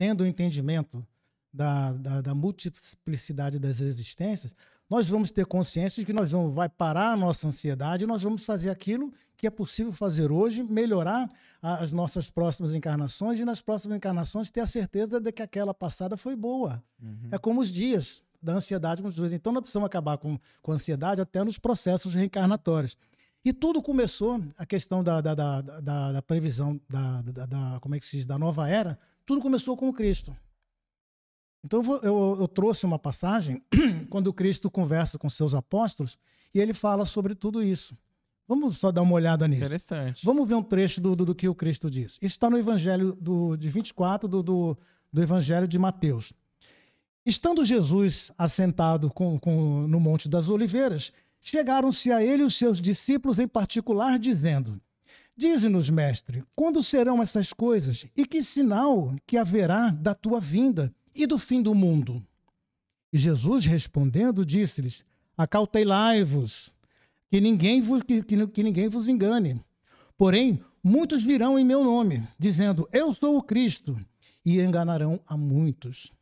tendo o um entendimento da, da, da, multiplicidade das existências, nós vamos ter consciência de que nós vamos vai parar a nossa ansiedade, nós vamos fazer aquilo que é possível fazer hoje, melhorar a, as nossas próximas encarnações e nas próximas encarnações ter a certeza de que aquela passada foi boa. Uhum. É como os dias da ansiedade muitas vezes. Então nós precisamos acabar com, com a ansiedade até nos processos reencarnatórios. E tudo começou, a questão da, da, da, da, da previsão da, da, da, como é que se diz, da nova era, tudo começou com o Cristo. Então eu, eu, trouxe uma passagem quando Cristo conversa com seus apóstolos e ele fala sobre tudo isso. Vamos só dar uma olhada nisso. Interessante. Vamos ver um trecho do, do, do que o Cristo diz. Isso está no Evangelho do, de 24, do, do, do Evangelho de Mateus. Estando Jesus assentado com, com, no Monte das Oliveiras, chegaram-se a ele os seus discípulos em particular, dizendo: Dize-nos, mestre, quando serão essas coisas e que sinal que haverá da tua vinda e do fim do mundo? E Jesus respondendo disse-lhes: Acautelai-vos, que ninguém vos, que, que, que ninguém vos engane. Porém, muitos virão em meu nome, dizendo: Eu sou o Cristo, e enganarão a muitos.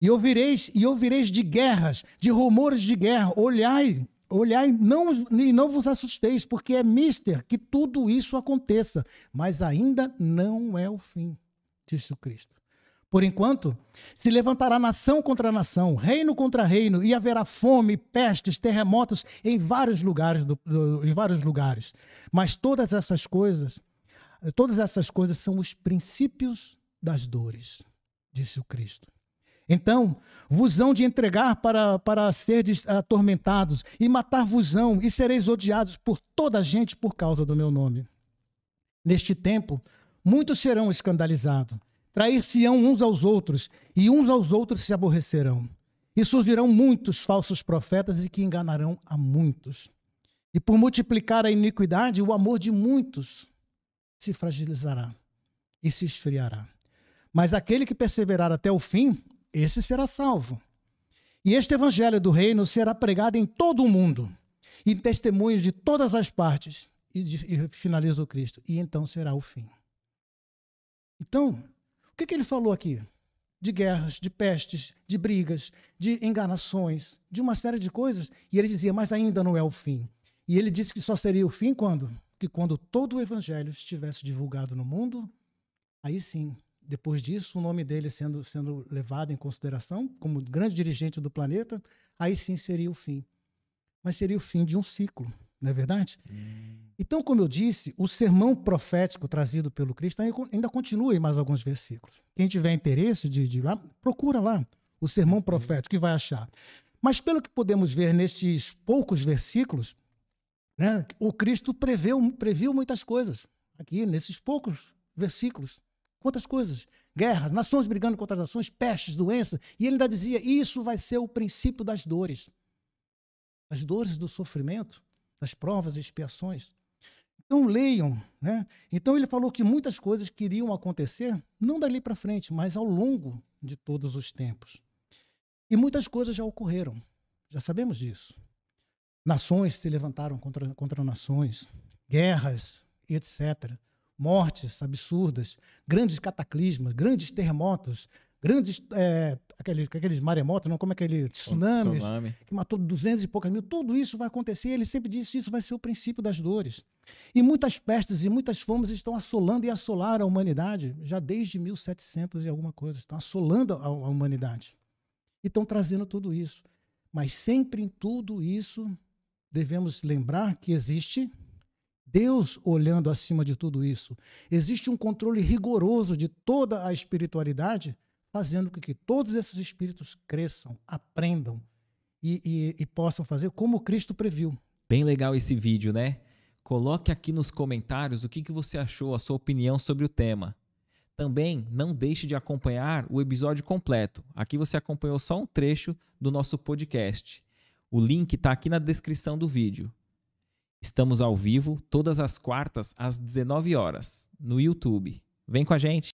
E ouvireis, e ouvireis de guerras, de rumores de guerra. Olhai, Olhai não, e não vos assusteis, porque é mister que tudo isso aconteça, mas ainda não é o fim, disse o Cristo. Por enquanto, se levantará nação contra nação, reino contra reino, e haverá fome, pestes, terremotos em vários lugares, do, do, em vários lugares. Mas todas essas coisas, todas essas coisas são os princípios das dores, disse o Cristo. Então, vos de entregar para, para seres atormentados, e matar-vos-ão, e sereis odiados por toda a gente por causa do meu nome. Neste tempo, muitos serão escandalizados, trair-se-ão uns aos outros, e uns aos outros se aborrecerão. E surgirão muitos falsos profetas e que enganarão a muitos. E por multiplicar a iniquidade, o amor de muitos se fragilizará e se esfriará. Mas aquele que perseverar até o fim, esse será salvo. E este evangelho do reino será pregado em todo o mundo, em testemunhos de todas as partes, e, de, e finaliza o Cristo, e então será o fim. Então, o que, que ele falou aqui? de guerras, de pestes, de brigas, de enganações, de uma série de coisas. E ele dizia, mas ainda não é o fim. E ele disse que só seria o fim quando? Que quando todo o evangelho estivesse divulgado no mundo, aí sim depois disso, o nome dele sendo, sendo levado em consideração como grande dirigente do planeta, aí sim seria o fim. Mas seria o fim de um ciclo, não é verdade? Hum. Então, como eu disse, o sermão profético trazido pelo Cristo ainda continua em mais alguns versículos. Quem tiver interesse de, de lá, procura lá o sermão profético que vai achar. Mas pelo que podemos ver nestes poucos versículos, né, o Cristo preveu, previu muitas coisas aqui nesses poucos versículos. Quantas coisas? Guerras, nações brigando contra as nações, pestes, doenças. E ele ainda dizia: isso vai ser o princípio das dores. As dores do sofrimento, das provas e expiações. Então leiam, né? Então ele falou que muitas coisas queriam acontecer, não dali para frente, mas ao longo de todos os tempos. E muitas coisas já ocorreram, já sabemos disso. Nações se levantaram contra, contra nações, guerras, etc mortes absurdas, grandes cataclismas, grandes terremotos, grandes é, aqueles, aqueles maremotos, não como é aquele tsunami, tsunami, que matou duzentos e poucas mil, tudo isso vai acontecer. Ele sempre disse isso vai ser o princípio das dores. E muitas pestes e muitas fomes estão assolando e assolar a humanidade já desde 1700 e alguma coisa, estão assolando a, a humanidade. E estão trazendo tudo isso. Mas sempre em tudo isso devemos lembrar que existe Deus olhando acima de tudo isso. Existe um controle rigoroso de toda a espiritualidade, fazendo com que todos esses espíritos cresçam, aprendam e, e, e possam fazer como Cristo previu. Bem legal esse vídeo, né? Coloque aqui nos comentários o que, que você achou, a sua opinião sobre o tema. Também não deixe de acompanhar o episódio completo. Aqui você acompanhou só um trecho do nosso podcast. O link está aqui na descrição do vídeo. Estamos ao vivo todas as quartas às 19 horas no YouTube. Vem com a gente.